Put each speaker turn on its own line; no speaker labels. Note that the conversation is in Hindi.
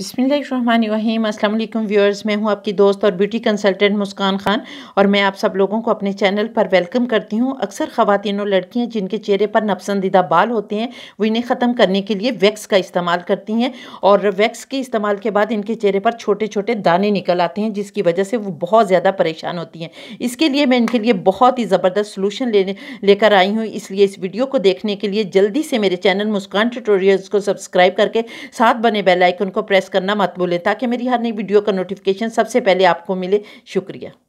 बिसमीम अल्लाम व्यूअर्स मैं हूं आपकी दोस्त और ब्यूटी कंसल्टेंट मुस्कान खान और मैं आप सब लोगों को अपने चैनल पर वेलकम करती हूं अक्सर ख़वान और लड़कियां जिनके चेहरे पर नपसंदीदा बाल होते हैं वो इन्हें ख़त्म करने के लिए वैक्स का इस्तेमाल करती हैं और वैक्स के इस्तेमाल के बाद इनके चेहरे पर छोटे छोटे दाने निकल आते हैं जिसकी वजह से वो बहुत ज़्यादा परेशान होती हैं इसके लिए मैं इनके लिए बहुत ही ज़बरदस्त सोलूशन लेने लेकर आई हूँ इसलिए इस वीडियो को देखने के लिए जल्दी से मेरे चैनल मुस्कान ट्यूटोरियल्स को सब्सक्राइब करके साथ बने बेलाइकन को प्रेस प्रेस करना मत भूलें ताकि मेरी हर नई वीडियो का नोटिफिकेशन सबसे पहले आपको मिले शुक्रिया